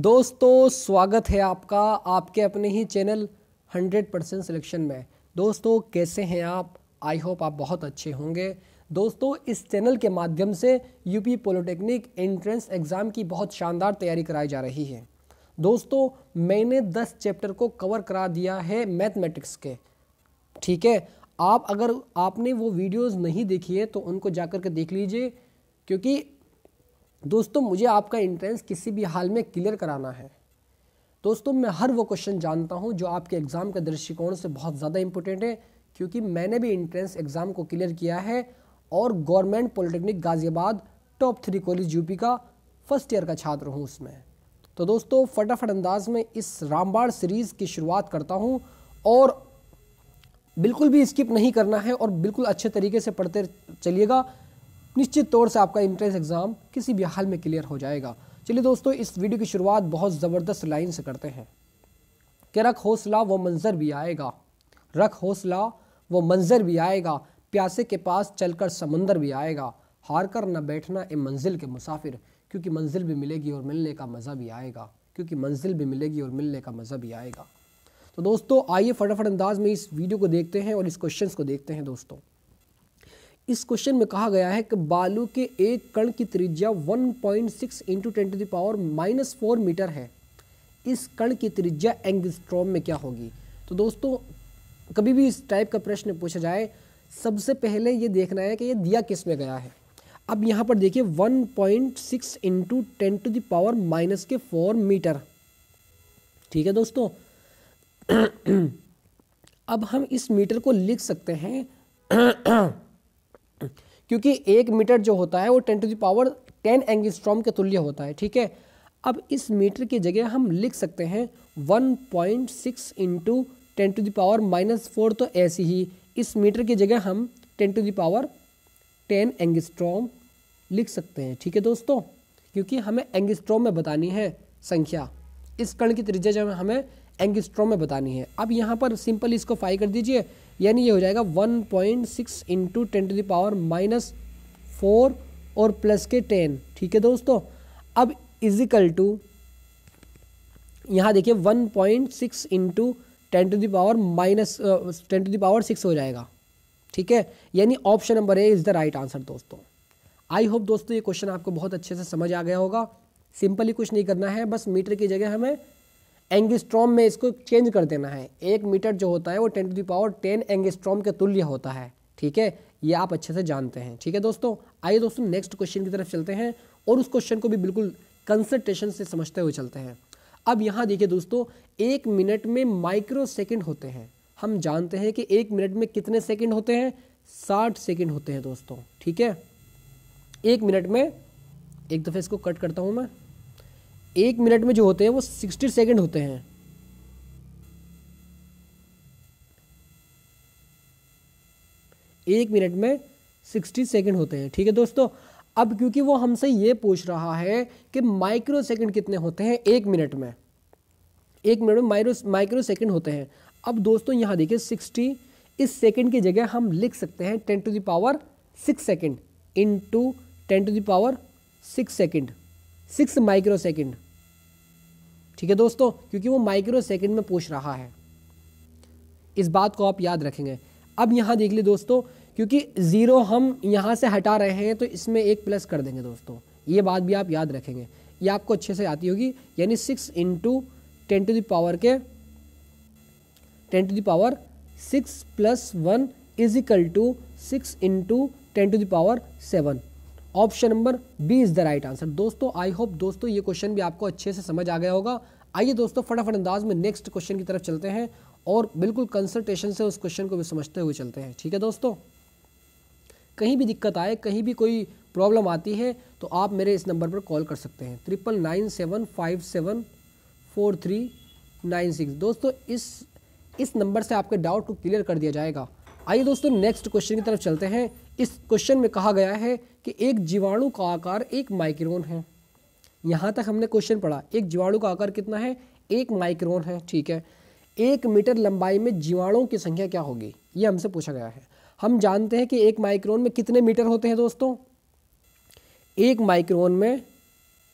दोस्तों स्वागत है आपका आपके अपने ही चैनल 100 परसेंट सिलेक्शन में दोस्तों कैसे हैं आप आई होप आप बहुत अच्छे होंगे दोस्तों इस चैनल के माध्यम से यूपी पॉलिटेक्निक एंट्रेंस एग्ज़ाम की बहुत शानदार तैयारी कराई जा रही है दोस्तों मैंने 10 चैप्टर को कवर करा दिया है मैथमेटिक्स के ठीक है आप अगर आपने वो वीडियोस नहीं देखी है तो उनको जा के देख लीजिए क्योंकि दोस्तों मुझे आपका एंट्रेंस किसी भी हाल में क्लियर कराना है दोस्तों मैं हर वो क्वेश्चन जानता हूँ जो आपके एग्ज़ाम के दृष्टिकोण से बहुत ज़्यादा इंपॉर्टेंट है क्योंकि मैंने भी इंट्रेंस एग्ज़ाम को क्लियर किया है और government polytechnic Ghaziabad top three college UP का फर्स्ट ईयर का छात्र हूँ उसमें तो दोस्तों फटाफट अंदाज में इस रामबाड़ सीरीज़ की शुरुआत करता हूँ और बिल्कुल भी स्किप नहीं करना है और बिल्कुल अच्छे तरीके से पढ़ते चलिएगा निश्चित तौर से आपका इंट्रेंस एग्ज़ाम किसी भी हाल में क्लियर हो जाएगा चलिए दोस्तों इस वीडियो की शुरुआत बहुत ज़बरदस्त लाइन से करते हैं कि रख हौसला वो मंज़र भी आएगा रख हौसला वो मंज़र भी आएगा प्यासे के पास चलकर समंदर भी आएगा हार कर न बैठना ए मंजिल के मुसाफिर क्योंकि मंजिल भी मिलेगी और मिलने का मज़ा भी आएगा क्योंकि मंजिल भी मिलेगी और मिलने का मज़ा भी आएगा तो दोस्तों आइए फटाफट अंदाज में इस वीडियो को देखते हैं और इस क्वेश्चन को देखते हैं दोस्तों इस क्वेश्चन में कहा गया है कि बालू के एक कण की त्रिज्या 1.6 point six into ten to the power minus four metre है इस कण की त्रिज्या एंगस्ट्रॉम में क्या होगी तो दोस्तों कभी भी इस टाइप का प्रश्न पूछा जाए सबसे पहले ये देखना है कि ये दिया किस में गया है अब यहाँ पर देखिए 1.6 point six into ten to the power minus के फोर मीटर ठीक है दोस्तों अब हम इस मीटर को लिख सकते हैं क्योंकि एक मीटर जो होता है वो ten to the power ten angstrom के तुल्य होता है ठीक है अब इस मीटर की जगह हम लिख सकते हैं one point six into ten to the power minus four तो ऐसी ही इस मीटर की जगह हम ten to the power ten angstrom लिख सकते हैं ठीक है दोस्तों क्योंकि हमें एंगस्ट्रॉम में बतानी है संख्या इस कण की त्रिज्या जब हमें एंगस्ट्रॉम में बतानी है अब यहाँ पर सिंपल इसको फाई कर दीजिए यानी ये हो जाएगा 1.6 point six into ten to the power minus four और प्लस के टेन ठीक है दोस्तों अब इजिकल टू यहाँ देखिए 1.6 point six into ten to the power minus ten to the power six हो जाएगा ठीक है यानी option number A is the right answer दोस्तों आई होप दोस्तों ये क्वेश्चन आपको बहुत अच्छे से समझ आ गया होगा सिंपली कुछ नहीं करना है बस मीटर की जगह हमें एंगस्ट्रॉम में इसको चेंज कर देना है एक मीटर जो होता है वो ten to power ten angstrom के तुल्य होता है ठीक है ये आप अच्छे से जानते हैं ठीक है दोस्तों आइए दोस्तों नेक्स्ट क्वेश्चन की तरफ चलते हैं और उस क्वेश्चन को भी बिल्कुल कंसल्टेशन से समझते हुए चलते हैं अब यहाँ देखिए दोस्तों एक मिनट में माइक्रो सेकेंड होते हैं हम जानते हैं कि एक मिनट में कितने सेकेंड होते हैं साठ सेकेंड होते हैं दोस्तों ठीक है एक मिनट में एक दफ़े इसको कट करता हूँ मैं एक मिनट में जो होते हैं वो सिक्सटी सेकेंड होते हैं एक मिनट में सिक्सटी सेकेंड होते हैं ठीक है दोस्तों अब क्योंकि वो हमसे ये पूछ रहा है कि माइक्रो सेकेंड कितने होते हैं एक मिनट में एक मिनट में माइक्रो माइक्रो सेकेंड होते हैं अब दोस्तों यहाँ देखिए सिक्सटी इस सेकेंड की जगह हम लिख सकते हैं ten to the power six second into ten to the power six second six micro second ठीक है दोस्तों क्योंकि वो माइक्रो सेकेंड में पूछ रहा है इस बात को आप याद रखेंगे अब यहाँ देख ली दोस्तों क्योंकि ज़ीरो हम यहाँ से हटा रहे हैं तो इसमें एक प्लस कर देंगे दोस्तों ये बात भी आप याद रखेंगे ये आपको अच्छे से आती होगी यानी six into ten to the power के ten to the power six plus one is equal to six into ten to the power seven option number B is the right answer दोस्तों आई होप दोस्तों ये क्वेश्चन भी आपको अच्छे से समझ आ गया होगा आइए दोस्तों फटाफट अंदाज में नेक्स्ट क्वेश्चन की तरफ चलते हैं और बिल्कुल कंसल्टेशन से उस क्वेश्चन को भी समझते हुए चलते हैं ठीक है दोस्तों कहीं भी दिक्कत आए कहीं भी कोई प्रॉब्लम आती है तो आप मेरे इस नंबर पर कॉल कर सकते हैं triple nine seven five seven four three nine six दोस्तों इस इस नंबर से आपके डाउट को क्लियर कर दिया जाएगा आइए दोस्तों नेक्स्ट क्वेश्चन की तरफ चलते हैं इस क्वेश्चन में कहा गया है कि एक जीवाणु का आकार एक माइक्रोन है यहाँ तक हमने क्वेश्चन पढ़ा एक जीवाणु का आकार कितना है एक माइक्रोन है ठीक है एक मीटर लंबाई में जीवाणुओं की संख्या क्या होगी ये हमसे पूछा गया है हम जानते हैं कि एक माइक्रोन में कितने मीटर होते हैं दोस्तों एक माइक्रोन में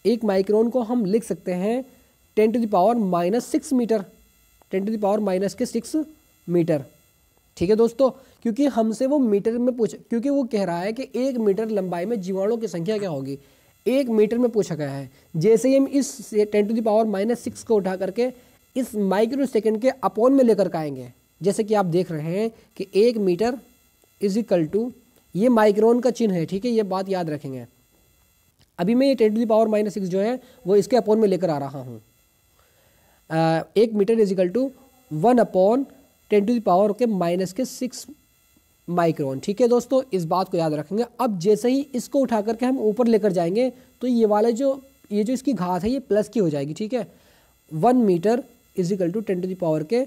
एक माइक्रोन को हम लिख सकते हैं ten to the power minus six metre ten to the power minus के सिक्स मीटर ठीक है दोस्तों क्योंकि हमसे वो मीटर में पूछ क्योंकि वो कह रहा है कि एक मीटर लंबाई में जीवाणुओं की संख्या क्या होगी एक मीटर में पूछा गया है जैसे ही हम इस ten to the power minus six को उठा करके इस माइक्रो सेकेंड के अपॉन में लेकर के आएंगे जैसे कि आप देख रहे हैं कि एक मीटर इज इक्वल टू ये माइक्रोन का चिन्ह है ठीक है ये बात याद रखेंगे अभी मैं ये ten to the power minus six जो है वो इसके अपॉन में लेकर आ रहा हूँ एक metre is equal to one upon ten to the power के माइनस के सिक्स माइक्रोन ठीक है दोस्तों इस बात को याद रखेंगे अब जैसे ही इसको उठा करके हम ऊपर लेकर जाएंगे तो ये वाले जो ये जो इसकी घात है ये प्लस की हो जाएगी ठीक है one metre equal to ten to the power के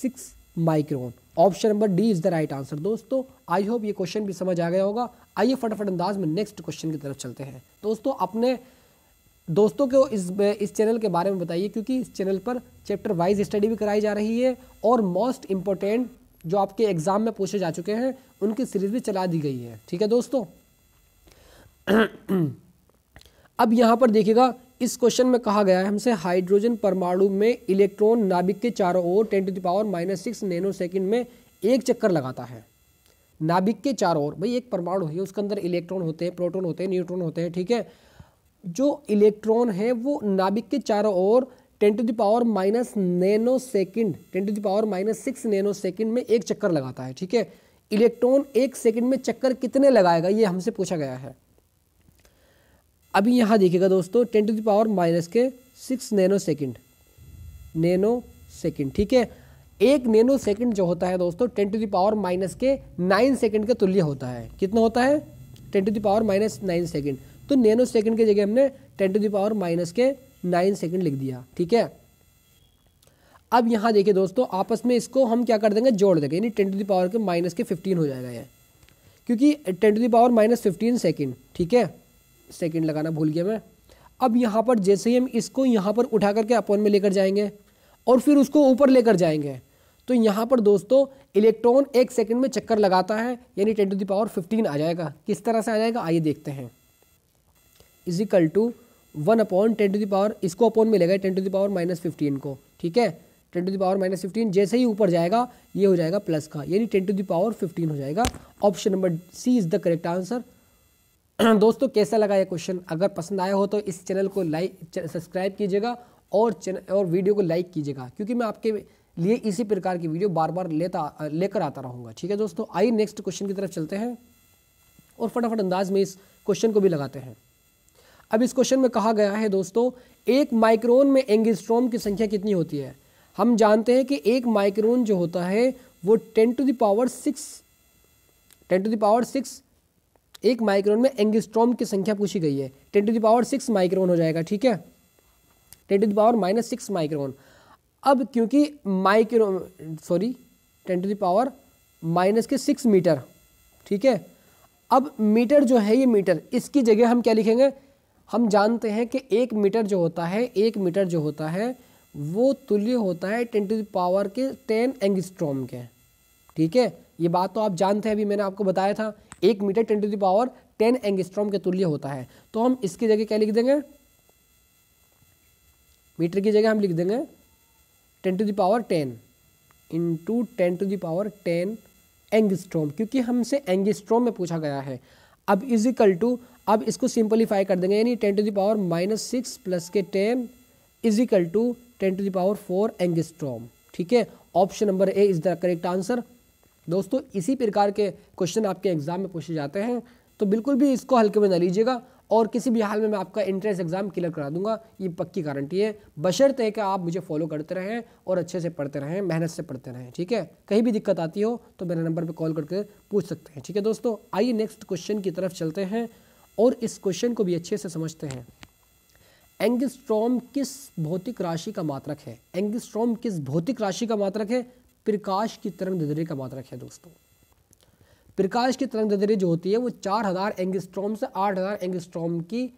six micron option number D is the right answer दोस्तों आई होप ये क्वेश्चन भी समझ आ गया होगा आइए फटाफट अंदाज में नेक्स्ट क्वेश्चन की तरफ चलते हैं दोस्तों अपने दोस्तों को इस इस चैनल के बारे में बताइए क्योंकि इस चैनल पर चैप्टर वाइज स्टडी भी कराई जा रही है और मोस्ट इंपॉर्टेंट जो आपके एग्ज़ाम में पूछे जा चुके हैं उनकी सीरीज़ भी चला दी गई है ठीक है दोस्तों अब यहां पर देखिएगा इस क्वेश्चन में कहा गया है हमसे हाइड्रोजन परमाणु में इलेक्ट्रॉन नाभिक के चारों ओर ten to the power power minus six nano second में एक चक्कर लगाता है नाभिक के चारों ओर भाई एक परमाणु है उसके अंदर इलेक्ट्रॉन होते हैं प्रोटोन होते हैं न्यूट्रॉन होते हैं ठीक है जो इलेक्ट्रॉन है वो नाभिक के चारों ओर ten to the power minus nano second ten to the power minus six nano second में एक चक्कर लगाता है ठीक है इलेक्ट्रॉन एक सेकेंड में चक्कर कितने लगाएगा ये हमसे पूछा गया है अभी यहाँ देखिएगा दोस्तों ten to the power minus के six nano second nano second ठीक है एक नैनो सेकेंड जो होता है दोस्तों ten to the power minus के नाइन सेकेंड के तुल्य होता है कितना होता है ten to the power minus nine second तो नैनो सेकेंड की जगह हमने ten to the power minus के नाइन सेकेंड लिख दिया ठीक है अब यहाँ देखिए दोस्तों आपस में इसको हम क्या कर देंगे जोड़ देंगे यानी टेन टू दी पावर के माइनस के फिफ्टीन हो जाएगा ये क्योंकि ten to the power minus fifteen second ठीक है सेकेंड लगाना भूल गया मैं अब यहाँ पर जैसे ही हम इसको यहाँ पर उठा करके अपन में लेकर जाएंगे और फिर उसको ऊपर लेकर जाएंगे तो यहाँ पर दोस्तों इलेक्ट्रॉन एक सेकेंड में चक्कर लगाता है यानी ten to the power fifteen आ जाएगा किस तरह से आ जाएगा आइए देखते हैं equal to one upon ten to the power इसको अपॉन मिलेगा ten to the power minus fifteen को ठीक है ten to the power minus fifteen जैसे ही ऊपर जाएगा ये हो जाएगा प्लस का यानी ten to the power fifteen हो जाएगा option number C is the correct answer दोस्तों कैसा लगा ये क्वेश्चन अगर पसंद आया हो तो इस चैनल को लाइक सब्सक्राइब कीजिएगा और चैनल और वीडियो को लाइक कीजिएगा क्योंकि मैं आपके लिए इसी प्रकार की वीडियो बार बार लेता लेकर आता रहूँगा ठीक है दोस्तों आइए नेक्स्ट क्वेश्चन की तरफ चलते हैं और फटाफट अंदाज में इस क्वेश्चन को भी लगाते हैं अब इस क्वेश्चन में कहा गया है दोस्तों एक माइक्रोन में एंगस्ट्रोम की संख्या कितनी होती है हम जानते हैं कि एक माइक्रोन जो होता है वो ten to the power six ten to the power six एक माइक्रोन में एंगस्ट्रोम की संख्या पूछी गई है ten to the power six micron हो जाएगा ठीक है ten to the power minus six micron अब क्योंकि micro sorry ten to the power minus के सिक्स मीटर ठीक है अब मीटर जो है ये मीटर इसकी जगह हम क्या लिखेंगे हम जानते हैं कि एक मीटर जो होता है एक मीटर जो होता है वो तुल्य होता है टेन टू पावर के टेन एंगस्ट्रॉम के ठीक है ये बात तो आप जानते हैं अभी मैंने आपको बताया था एक metre ten to the power ten angstrom के तुल्य होता है तो हम इसकी जगह क्या लिख देंगे मीटर की जगह हम लिख देंगे ten to the power ten into ten to the power ten angstrom क्योंकि हमसे एंगस्ट्रॉम में पूछा गया है अब इजिकल टू अब इसको सिंपलीफाई कर देंगे यानी ten to the power minus six plus के ten is to ten to the power four angstrom ठीक है option number A is the correct answer दोस्तों इसी प्रकार के क्वेश्चन आपके एग्जाम में पूछे जाते हैं तो बिल्कुल भी इसको हल्के में ना लीजिएगा और किसी भी हाल में मैं आपका एंट्रेंस एग्ज़ाम क्लियर करा दूंगा ये पक्की गारंटी है बशर्त है कि आप मुझे फॉलो करते रहें और अच्छे से पढ़ते रहें मेहनत से पढ़ते रहें ठीक है कहीं भी दिक्कत आती हो तो मेरे नंबर पर कॉल करके पूछ सकते हैं ठीक है दोस्तों आइए नेक्स्ट क्वेश्चन की तरफ चलते हैं और इस क्वेश्चन को भी अच्छे से समझते हैं एंगस्ट्रॉम किस भौतिक राशि का मात्रक है एंगस्ट्रॉम किस भौतिक राशि का मात्रक है प्रकाश की तरंग दैर्ध्य का मात्रक है दोस्तों प्रकाश की तरंग दैर्ध्य जो होती है वो चार हज़ार एंगस्ट्रॉम से आठ हज़ार एंगस्ट्रॉम की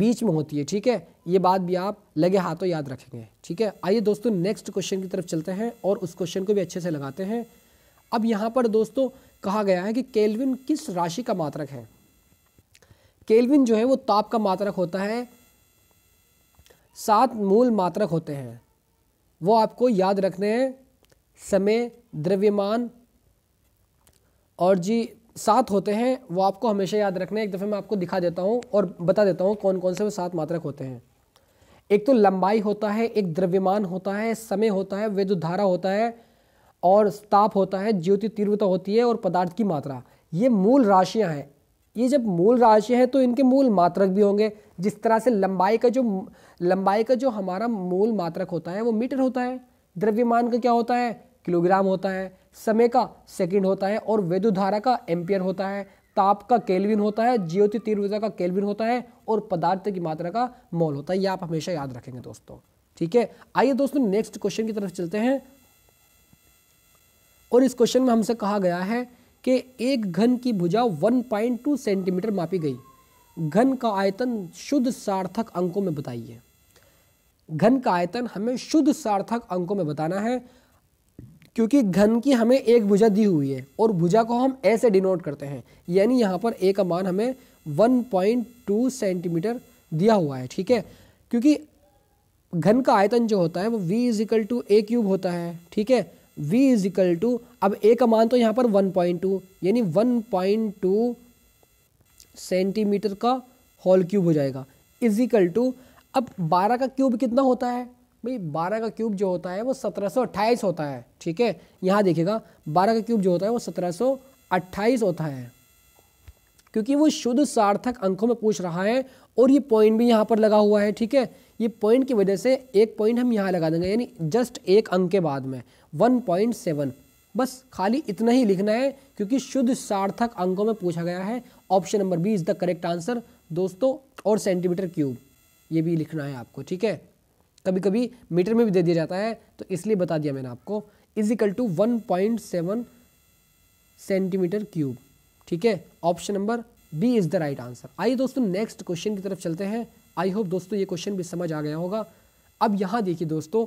बीच में होती है ठीक है ये बात भी आप लगे हाथों याद रखेंगे ठीक है आइए दोस्तों नेक्स्ट क्वेश्चन की तरफ चलते हैं और उस क्वेश्चन को भी अच्छे से लगाते हैं अब यहाँ पर दोस्तों कहा गया है कि केल्विन किस राशि का मात्रक है केल्विन जो है वो ताप का मात्रक होता है सात मूल मात्रक होते हैं वो आपको याद रखने हैं समय द्रव्यमान और जी सात होते हैं वो आपको हमेशा याद रखना है एक दफ़े मैं आपको दिखा देता हूँ और बता देता हूँ कौन कौन से वो सात मात्रक होते हैं एक तो लंबाई होता है एक द्रव्यमान होता है समय होता है वेद धारा होता है और ताप होता है ज्योति तीव्रता होती है और पदार्थ की मात्रा ये मूल राशियाँ हैं ये जब मूल राशि हैं तो इनके मूल मात्रक भी होंगे जिस तरह से लंबाई का जो लंबाई का जो हमारा मूल मात्रक होता है वो मीटर होता है द्रव्यमान का क्या होता है किलोग्राम होता है समय का सेकंड होता है और धारा का एम्पियर होता है ताप का केल्विन होता है ज्योति तीव्रता का केल्विन होता है और पदार्थ की मात्रा का मोल होता है ये आप हमेशा याद रखेंगे दोस्तों ठीक है आइए दोस्तों नेक्स्ट क्वेश्चन की तरफ चलते हैं और इस क्वेश्चन में हमसे कहा गया है कि एक घन की भुजा 1.2 सेंटीमीटर मापी गई घन का आयतन शुद्ध सार्थक अंकों में बताइए घन का आयतन हमें शुद्ध सार्थक अंकों में बताना है क्योंकि घन की हमें एक भुजा दी हुई है और भुजा को हम ऐसे डिनोट करते हैं यानी यहाँ पर ए का मान हमें 1.2 सेंटीमीटर दिया हुआ है ठीक है क्योंकि घन का आयतन जो होता है वो V is equal to A cube होता है ठीक है वी इज इक्वल टू अब ए का मान तो यहाँ पर 1.2 यानी 1.2 सेंटीमीटर का होल क्यूब हो जाएगा इज इक्वल टू अब 12 का क्यूब कितना होता है भाई बारह का क्यूब जो होता है वो सत्रह होता है ठीक है यहाँ देखिएगा बारह का क्यूब जो होता है वो सत्रह होता है क्योंकि वो शुद्ध सार्थक अंकों में पूछ रहा है और ये पॉइंट भी यहाँ पर लगा हुआ है ठीक है ये पॉइंट की वजह से एक पॉइंट हम यहाँ लगा देंगे यानी जस्ट एक अंक के बाद में वन पॉइंट सेवन बस खाली इतना ही लिखना है क्योंकि शुद्ध सार्थक अंकों में पूछा गया है option number B is the correct answer दोस्तों और सेंटीमीटर क्यूब ये भी लिखना है आपको ठीक है कभी कभी मीटर में भी दे दिया जाता है तो इसलिए बता दिया मैंने आपको is equal to one point seven centimetre cube ठीक है option number B is the right answer आइए दोस्तों नेक्स्ट क्वेश्चन की तरफ चलते हैं आई होप दोस्तों ये क्वेश्चन भी समझ आ गया होगा अब यहाँ देखिए दोस्तों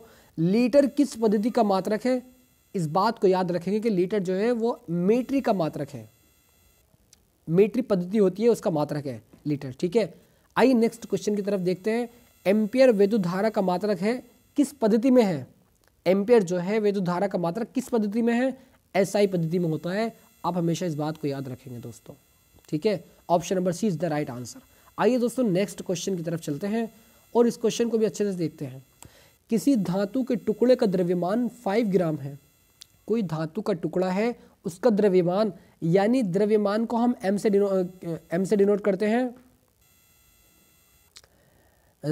लीटर किस पद्धति का मात्रक है इस बात को याद रखेंगे कि लीटर जो है वो मीट्री का मात्रक है मीट्री पद्धति होती है उसका मात्रक है लीटर ठीक है आइए नेक्स्ट क्वेश्चन की तरफ देखते हैं एम्पियर वेदुधारा का मात्रक है किस पद्धति में है एम्पियर जो है वेदुधारा का मात्रक किस पद्धति में है एसआई पद्धति में होता है आप हमेशा इस बात को याद रखेंगे दोस्तों ठीक है option number C is the right answer आइए दोस्तों नेक्स्ट क्वेश्चन की तरफ चलते हैं और इस क्वेश्चन को भी अच्छे से देखते हैं किसी धातु के टुकड़े का द्रव्यमान फाइव ग्राम है कोई धातु का टुकड़ा है उसका द्रव्यमान यानी द्रव्यमान को हम एम से डिनो एम से डिनोट करते हैं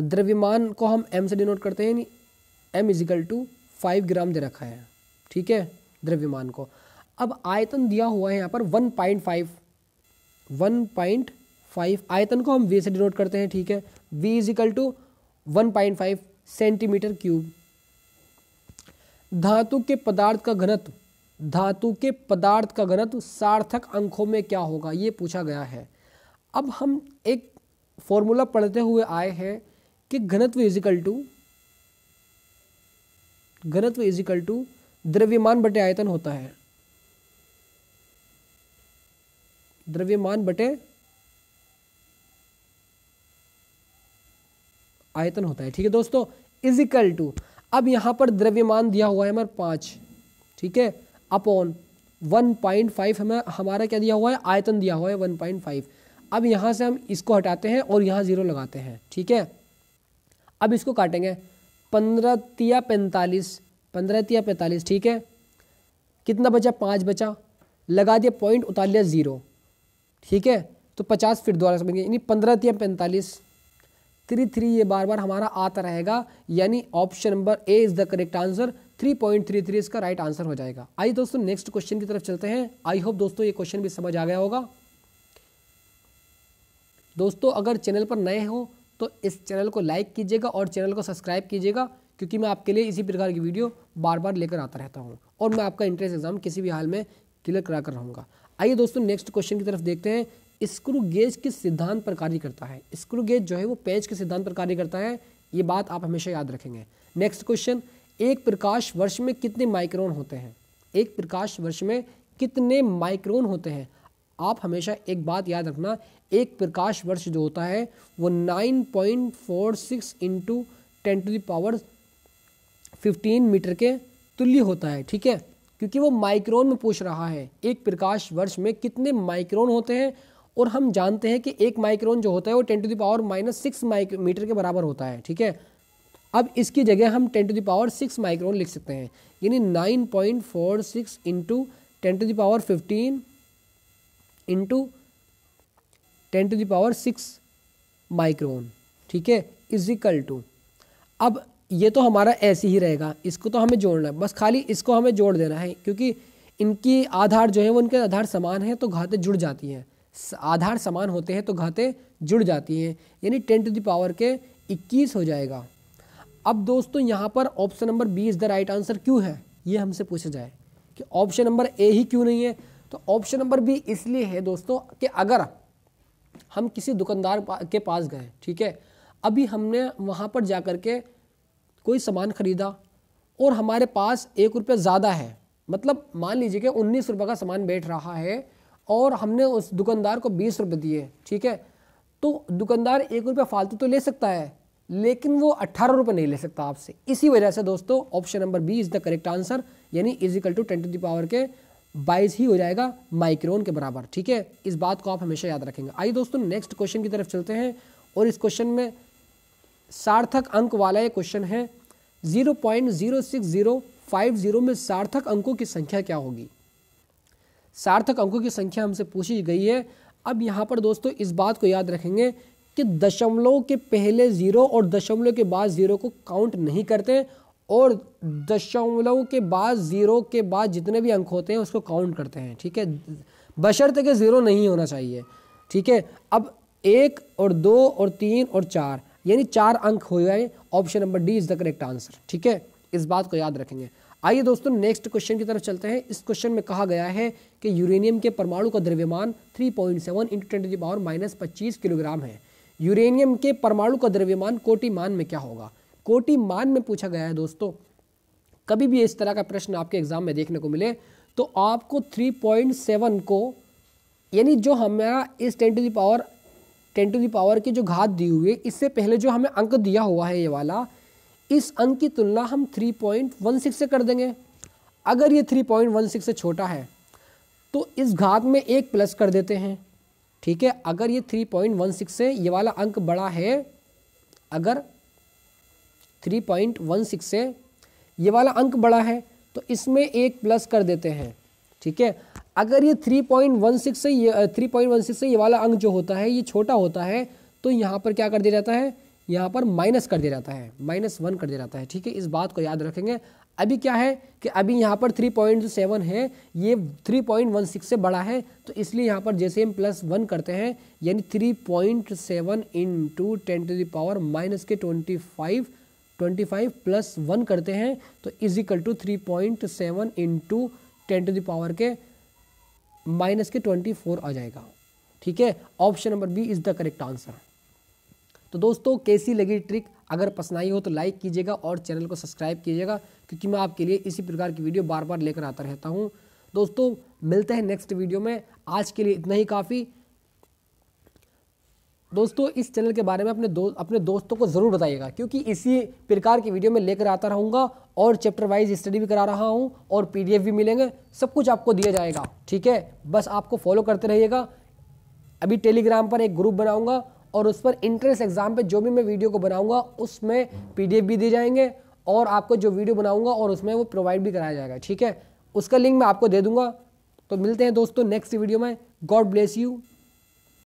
द्रव्यमान को हम एम से डिनोट करते हैं M equal to five gram दे रखा है ठीक है द्रव्यमान को अब आयतन दिया हुआ है यहाँ पर one point five one point five आयतन को हम वी से डिनोट करते हैं ठीक है V equal to one point five centimetre cube धातु के पदार्थ का घनत्व धातु के पदार्थ का घनत्व सार्थक अंकों में क्या होगा ये पूछा गया है अब हम एक फॉर्मूला पढ़ते हुए आए हैं कि घनत्व इजिकल टू घनत्व इजिकल टू द्रव्यमान बटे आयतन होता है द्रव्यमान बटे आयतन होता है ठीक है दोस्तों इजिकल टू अब यहां पर द्रव्यमान दिया हुआ है हमारे पांच ठीक है अपॉन वन पॉइंट फाइव हमें हमारा क्या दिया हुआ है आयतन दिया हुआ है वन पॉइंट फाइव अब यहां से हम इसको हटाते हैं और यहां ज़ीरो लगाते हैं ठीक है अब इसको काटेंगे पंद्रह तिया पैंतालीस पंद्रह तिया पैंतालीस ठीक है कितना बचा पाँच बचा लगा दिया पॉइंट उतार लिया ज़ीरो ठीक है तो पचास फिर दोबारा समझेंगे यानी पंद्रह तिया पैंतालीस थ्री थ्री ये बार बार हमारा आता रहेगा यानी option number A is the correct answer three point three three इसका राइट आंसर हो जाएगा आइए दोस्तों नेक्स्ट क्वेश्चन की तरफ चलते हैं आई होप दोस्तों ये क्वेश्चन भी समझ आ गया होगा दोस्तों अगर चैनल पर नए हो तो इस चैनल को लाइक कीजिएगा और चैनल को सब्सक्राइब कीजिएगा क्योंकि मैं आपके लिए इसी प्रकार की वीडियो बार बार लेकर आता रहता हूँ और मैं आपका इंट्रेंस एग्जाम किसी भी हाल में क्लियर करा कर रहूँगा आइए दोस्तों नेक्स्ट क्वेश्चन की तरफ देखते हैं स्क्रू गेज किस सिद्धांत पर कार्य करता है स्क्रू गेज जो है वो पेंच के सिद्धांत पर कार्य करता है ये बात आप हमेशा याद रखेंगे नेक्स्ट क्वेश्चन एक प्रकाश वर्ष में कितने माइक्रोन होते हैं एक प्रकाश वर्ष में कितने माइक्रोन होते हैं आप हमेशा एक बात याद रखना एक प्रकाश वर्ष जो होता है वो nine point four six into ten to the power fifteen metre के तुल्य होता है ठीक है क्योंकि वो माइक्रोन में पूछ रहा है एक प्रकाश वर्ष में कितने माइक्रोन होते हैं और हम जानते हैं कि एक माइक्रोन जो होता है वो ten to the power minus six metre के बराबर होता है ठीक है अब इसकी जगह हम ten to the power six micron लिख सकते हैं यानी nine point four six into ten to the power fifteen into ten to the power six micron ठीक है इजिकल टू अब ये तो हमारा ऐसे ही रहेगा इसको तो हमें जोड़ना है बस खाली इसको हमें जोड़ देना है क्योंकि इनकी आधार जो है वो इनके आधार समान है तो घाते जुड़ जाती हैं आधार समान होते हैं तो घाते जुड़ जाती हैं यानी टेन टू दावर के इक्कीस हो जाएगा अब दोस्तों यहाँ पर option number B is the right answer क्यों है ये हमसे पूछा जाए कि ऑप्शन नंबर ए ही क्यों नहीं है तो ऑप्शन नंबर बी इसलिए है दोस्तों कि अगर हम किसी दुकानदार के पास गए ठीक है अभी हमने वहाँ पर जा कर के कोई सामान ख़रीदा और हमारे पास एक रुपये ज़्यादा है मतलब मान लीजिए कि उन्नीस रुपये का सामान बैठ रहा है और हमने उस दुकानदार को बीस रुपये दिए ठीक है तो दुकानदार एक रुपये फालतू तो ले सकता है लेकिन वो अट्ठारह रुपये नहीं ले सकता आपसे इसी वजह से दोस्तों option number B is the correct answer यानी equal to ten to the power के बाइस ही हो जाएगा माइक्रोन के बराबर ठीक है इस बात को आप हमेशा याद रखेंगे आइए दोस्तों नेक्स्ट क्वेश्चन की तरफ चलते हैं और इस क्वेश्चन में सार्थक अंक वाला ये क्वेश्चन है zero point zero six zero five zero में सार्थक अंकों की संख्या क्या होगी सार्थक अंकों की संख्या हमसे पूछी गई है अब यहाँ पर दोस्तों इस बात को याद रखेंगे कि दशमलव के पहले ज़ीरो और दशमलव के बाद ज़ीरो को काउंट नहीं करते और दशमलव के बाद ज़ीरो के बाद जितने भी अंक होते हैं उसको काउंट करते हैं ठीक है बशर्त के ज़ीरो नहीं होना चाहिए ठीक है अब एक और दो और तीन और चार यानी चार अंक हो गए option number D is the correct answer ठीक है इस बात को याद रखेंगे आइए दोस्तों नेक्स्ट क्वेश्चन की तरफ चलते हैं इस क्वेश्चन में कहा गया है कि यूरेनियम के परमाणु का द्रव्यमान 3.7 point seven into twenty power minus पच्चीस किलोग्राम है यूरेनियम के परमाणु का द्रव्यमान कोटिमान में क्या होगा कोटि मान में पूछा गया है दोस्तों कभी भी इस तरह का प्रश्न आपके एग्जाम में देखने को मिले तो आपको 3.7 को यानी जो हमारा इस ten to the power ten to the power की जो घात दी हुई है इससे पहले जो हमें अंक दिया हुआ है ये वाला इस अंक की तुलना हम 3.16 से कर देंगे अगर ये 3.16 से छोटा है तो इस घात में एक प्लस कर देते हैं ठीक है अगर ये 3.16 से ये वाला अंक बड़ा है अगर थ्री पॉइंट वन सिक्स से ये वाला अंक बड़ा है तो इसमें एक प्लस कर देते हैं ठीक है अगर ये थ्री पॉइंट वन सिक्स से ये थ्री पॉइंट वन सिक्स से ये वाला अंक जो होता है ये छोटा होता है तो यहाँ पर क्या कर दिया जाता है यहाँ पर माइनस कर दिया जाता है माइनस वन कर दिया जाता है ठीक है इस बात को याद रखेंगे अभी क्या है कि अभी यहाँ पर थ्री पॉइंट जो सेवन है ये थ्री पॉइंट वन सिक्स से बड़ा है तो इसलिए यहाँ पर जैसे हम प्लस वन करते हैं यानी three point seven into ten to the power minus के twenty five twenty five plus one करते हैं तो is equal to three point seven into ten to the power के माइनस के ट्वेंटी फोर आ जाएगा ठीक है option number B is the correct answer तो दोस्तों कैसी लगी ट्रिक अगर पसंद आई हो तो लाइक कीजिएगा और चैनल को सब्सक्राइब कीजिएगा क्योंकि मैं आपके लिए इसी प्रकार की वीडियो बार बार लेकर आता रहता हूँ दोस्तों मिलते हैं नेक्स्ट वीडियो में आज के लिए इतना ही काफ़ी दोस्तों इस चैनल के बारे में अपने दो अपने दोस्तों को ज़रूर बताइएगा क्योंकि इसी प्रकार की वीडियो मैं लेकर आता रहूँगा और चैप्टर वाइज स्टडी भी करा रहा हूँ और पीडीएफ भी मिलेंगे सब कुछ आपको दिया जाएगा ठीक है बस आपको फॉलो करते रहिएगा अभी टेलीग्राम पर एक ग्रुप बनाऊँगा और उस पर इंट्रेंस एग्ज़ाम पर जो भी मैं वीडियो को बनाऊँगा उसमें पी भी दिए जाएंगे और आपको जो वीडियो बनाऊँगा और उसमें वो प्रोवाइड भी कराया जाएगा ठीक है उसका लिंक मैं आपको दे दूँगा तो मिलते हैं दोस्तों नेक्स्ट वीडियो में गॉड ब्लेस यू